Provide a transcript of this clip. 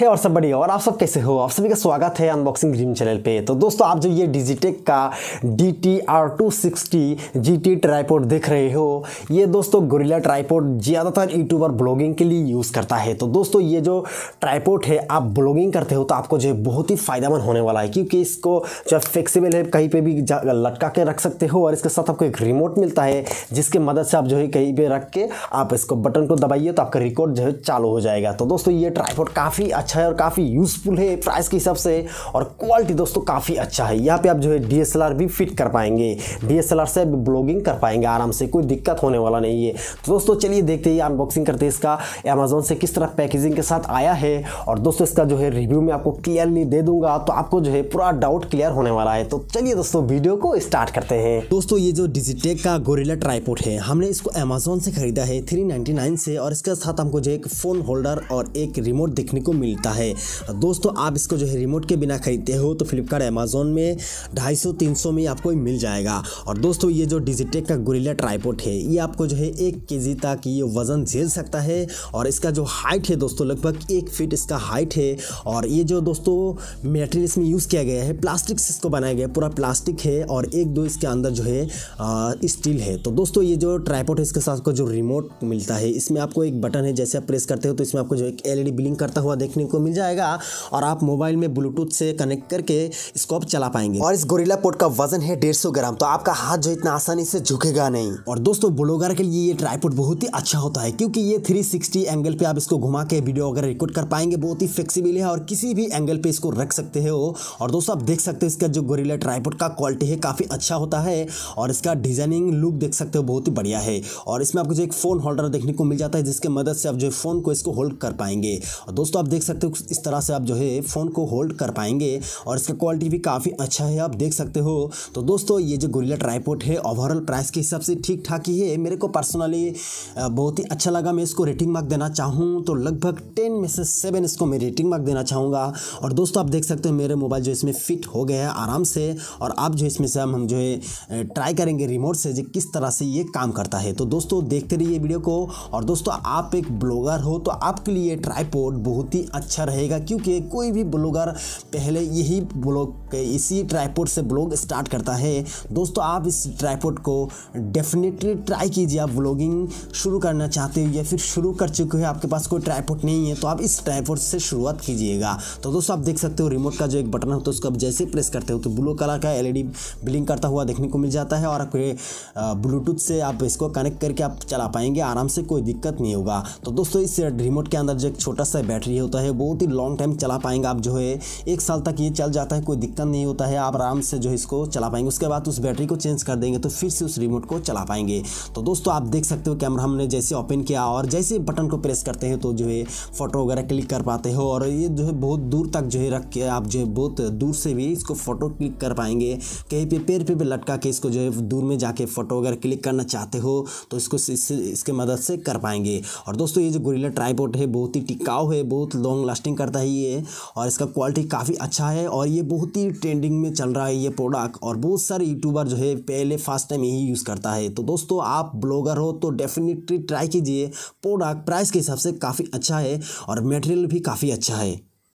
है hey और सब बढ़िया और आप सब कैसे हो आप सभी का स्वागत है अनबॉक्सिंग ड्रीम चैनल पे तो दोस्तों आप जो ये डिजिटेक का D T R two sixty G T tripod देख रहे हो ये दोस्तों गोरिल्ला ट्राईपोर्ट ज़्यादातर यूट्यूबर ब्लॉगिंग के लिए यूज़ करता है तो दोस्तों ये जो ट्राईपोर्ट है आप ब्लॉगिंग करते हो तो आपको जो है बहुत ही फ़ायदेमंद होने वाला है क्योंकि इसको जो है फ्लेक्सीबल है कहीं पर भी लटका के रख सकते हो और इसके साथ आपको एक रिमोट मिलता है जिसके मदद से आप जो है कहीं पर रख के आप इसको बटन को दबाइए तो आपका रिकॉर्ड जो है चालू हो जाएगा तो दोस्तों ये ट्राईपोर्ट काफ़ी अच्छा अच्छा है और काफ़ी यूज़फुल है प्राइस के हिसाब से और क्वालिटी दोस्तों काफ़ी अच्छा है यहाँ पे आप जो है डी भी फिट कर पाएंगे डी से आप ब्लॉगिंग कर पाएंगे आराम से कोई दिक्कत होने वाला नहीं है तो दोस्तों चलिए देखते हैं अनबॉक्सिंग करते हैं इसका अमेजोन से किस तरह पैकेजिंग के साथ आया है और दोस्तों इसका जो है रिव्यू में आपको क्लियरली दे दूंगा तो आपको जो है पूरा डाउट क्लियर होने वाला है तो चलिए दोस्तों वीडियो को स्टार्ट करते हैं दोस्तों ये जो डिजिटेक का गोरेला ट्राईपोर्ट है हमने इसको अमेजोन से खरीदा है थ्री से और इसके साथ हमको जो एक फ़ोन होल्डर और एक रिमोट देखने को मिल मिलता है दोस्तों आप इसको जो है रिमोट के बिना खरीदते हो तो फ्लिपकार्ट अमेजोन में ढाई सौ तीन सौ में आपको मिल जाएगा और दोस्तों ये जो डिजिटेक का गुरीला ट्राईपोर्ट है ये आपको जो है एक के तक ये वज़न झेल सकता है और इसका जो हाइट है दोस्तों लगभग एक फिट इसका हाइट है और ये जो दोस्तों मेटेरियल इसमें यूज़ किया गया है प्लास्टिक से इसको बनाया गया पूरा प्लास्टिक है और एक दो इसके अंदर जो है स्टील है तो दोस्तों ये जो ट्राईपोर्ट है इसके साथ को जो रिमोट मिलता है इसमें आपको एक बटन है जैसे आप प्रेस करते हो तो इसमें आपको जो एक एलईडी ब्लिंक करता हुआ देखने को मिल जाएगा और आप मोबाइल में ब्लूटूथ से कनेक्ट करके इसको आप चला पाएंगे और इस गोरिल्ला पोर्ट का वजन है डेढ़ ग्राम तो आपका हाथ जो इतना आसानी से झुकेगा नहीं और दोस्तों ब्लॉगर के लिए ये ट्राईपोर्ट बहुत ही अच्छा होता है क्योंकि ये थ्री एंगल पे आप इसको घुमा के वीडियो अगर रिकॉर्ड कर पाएंगे बहुत ही फ्लेक्सिबल है और किसी भी एंगल पे इसको रख सकते हो और दोस्तों आप देख सकते हो इसका जो गोरिल्ला ट्राईपोर्ट का क्वालिटी है काफ़ी अच्छा होता है और इसका डिजाइनिंग लुक देख सकते हो बहुत ही बढ़िया है और इसमें आपको जो एक फ़ोन होल्डर देखने को मिल जाता है जिसके मदद से आप जो फ़ोन को इसको होल्ड कर पाएंगे और दोस्तों आप देख सकते सकते हो इस तरह से आप जो है फ़ोन को होल्ड कर पाएंगे और इसका क्वालिटी भी काफ़ी अच्छा है आप देख सकते हो तो दोस्तों ये जो गोरिल्ला ट्राईपोर्ट है ओवरऑल प्राइस के हिसाब से ठीक ठाक ही है मेरे को पर्सनली बहुत ही अच्छा लगा मैं इसको रेटिंग मार्क देना चाहूँ तो लगभग टेन में से सेवन इसको मैं रेटिंग मार्क देना चाहूँगा और दोस्तों आप देख सकते हो मेरे मोबाइल जो इसमें फिट हो गया है आराम से और आप जो इसमें से हम जो है ट्राई करेंगे रिमोट से जो किस तरह से ये काम करता है तो दोस्तों देखते रहिए वीडियो को और दोस्तों आप एक ब्लॉगर हो तो आपके लिए ट्राईपोर्ट बहुत ही अच्छा रहेगा क्योंकि कोई भी ब्लॉगर पहले यही ब्लॉग इसी ट्राईपोर्ट से ब्लॉग स्टार्ट करता है दोस्तों आप इस ट्राईपोर्ट को डेफिनेटली ट्राई कीजिए आप ब्लॉगिंग शुरू करना चाहते हो या फिर शुरू कर चुके हो आपके पास कोई ट्राईपोर्ट नहीं है तो आप इस ट्राईपोर्ट से शुरुआत कीजिएगा तो दोस्तों आप देख सकते हो रिमोट का जो एक बटन होता है तो उसको आप जैसे प्रेस करते हो तो ब्लू कलर का एलईडी ब्लिंक करता हुआ देखने को मिल जाता है और आपके ब्लूटूथ से आप इसको कनेक्ट करके आप चला पाएंगे आराम से कोई दिक्कत नहीं होगा तो दोस्तों इस रिमोट के अंदर जो एक छोटा सा बैटरी होता है है बहुत ही लॉन्ग टाइम चला पाएंगे आप जो है एक साल तक ये चल जाता है कोई दिक्कत नहीं होता है आप आराम से जो है इसको चला पाएंगे उसके बाद उस बैटरी को चेंज कर देंगे तो फिर से उस रिमोट को चला पाएंगे तो दोस्तों आप देख सकते हो कैमरा हमने जैसे ओपन किया और जैसे बटन को प्रेस करते हैं तो जो है फ़ोटो वगैरह क्लिक कर पाते हो और ये जो है बहुत दूर तक जो है रख के आप जो है बहुत दूर से भी इसको फ़ोटो क्लिक कर पाएंगे कहीं पे पेड़ पे भी लटका के इसको जो है दूर में जाके फ़ोटो वगैरह क्लिक करना चाहते हो तो इसको इसके मदद से कर पाएंगे और दोस्तों ये जो गोरिल्ला ट्राईपोर्ट है बहुत ही टिकाऊ है बहुत लॉन्ग लॉन्ग लास्टिंग करता है ये और इसका क्वालिटी काफ़ी अच्छा है और ये बहुत ही ट्रेंडिंग में चल रहा है ये प्रोडक्ट और बहुत सारे यूट्यूबर जो है पहले फर्स्ट टाइम यही यूज़ करता है तो दोस्तों आप ब्लॉगर हो तो डेफिनेटली ट्राई कीजिए प्रोडक्ट प्राइस के हिसाब से काफ़ी अच्छा है और मेटेरियल भी काफ़ी अच्छा है